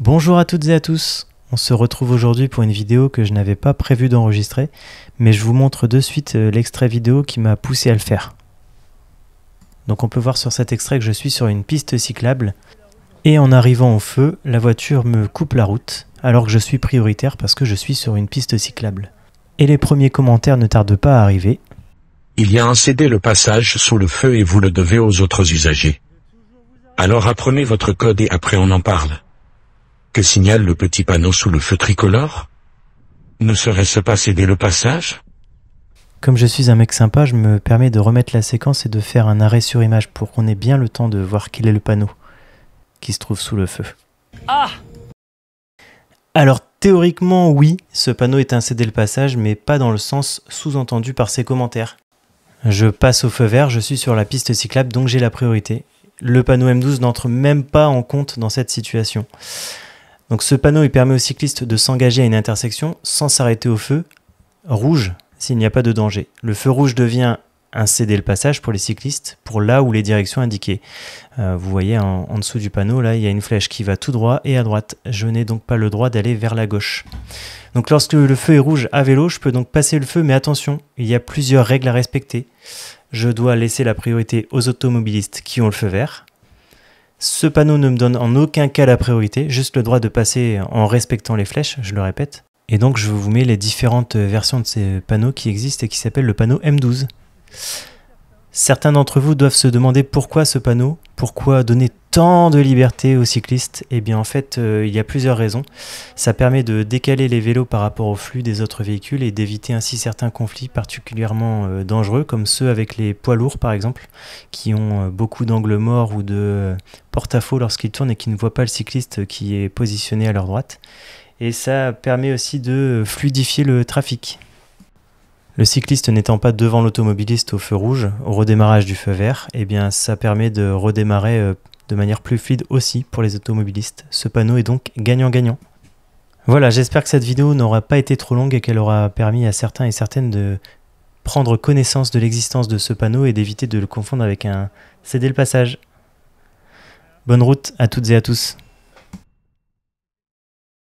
Bonjour à toutes et à tous On se retrouve aujourd'hui pour une vidéo que je n'avais pas prévu d'enregistrer, mais je vous montre de suite euh, l'extrait vidéo qui m'a poussé à le faire. Donc on peut voir sur cet extrait que je suis sur une piste cyclable, et en arrivant au feu, la voiture me coupe la route, alors que je suis prioritaire parce que je suis sur une piste cyclable. Et les premiers commentaires ne tardent pas à arriver. Il y a un CD le passage sous le feu et vous le devez aux autres usagers. Alors apprenez votre code et après on en parle. Que signale le petit panneau sous le feu tricolore Ne serait-ce pas céder le passage Comme je suis un mec sympa, je me permets de remettre la séquence et de faire un arrêt sur image pour qu'on ait bien le temps de voir quel est le panneau qui se trouve sous le feu. Ah Alors théoriquement oui, ce panneau est un cédé le passage, mais pas dans le sens sous-entendu par ses commentaires. Je passe au feu vert, je suis sur la piste cyclable, donc j'ai la priorité. Le panneau M12 n'entre même pas en compte dans cette situation. Donc ce panneau il permet aux cyclistes de s'engager à une intersection sans s'arrêter au feu rouge s'il n'y a pas de danger. Le feu rouge devient un CD le passage pour les cyclistes pour là où les directions indiquées. Euh, vous voyez en, en, dessous du panneau là il y a une flèche qui va tout droit et à droite. Je n'ai donc pas le droit d'aller vers la gauche. Donc lorsque le feu est rouge à vélo, je peux donc passer le feu, mais attention, il y a plusieurs règles à respecter. Je dois laisser la priorité aux automobilistes qui ont le feu vert. Ce panneau ne me donne en aucun cas la priorité, juste le droit de passer en respectant les flèches, je le répète. Et donc je vous mets les différentes versions de ces panneaux qui existent et qui s'appellent le panneau M12. Certains d'entre vous doivent se demander pourquoi ce panneau, pourquoi donner tant de liberté aux cyclistes et eh bien en fait, euh, il y a plusieurs raisons. Ça permet de décaler les vélos par rapport au flux des autres véhicules et d'éviter ainsi certains conflits particulièrement euh, dangereux, comme ceux avec les poids lourds par exemple, qui ont euh, beaucoup d'angles morts ou de porte-à-faux lorsqu'ils tournent et qui ne voient pas le cycliste qui est positionné à leur droite. Et ça permet aussi de fluidifier le trafic. Le cycliste n'étant pas devant l'automobiliste au feu rouge, au redémarrage du feu vert, et eh bien ça permet de redémarrer de manière plus fluide aussi pour les automobilistes. Ce panneau est donc gagnant-gagnant. Voilà, j'espère que cette vidéo n'aura pas été trop longue et qu'elle aura permis à certains et certaines de prendre connaissance de l'existence de ce panneau et d'éviter de le confondre avec un CD le passage. Bonne route à toutes et à tous.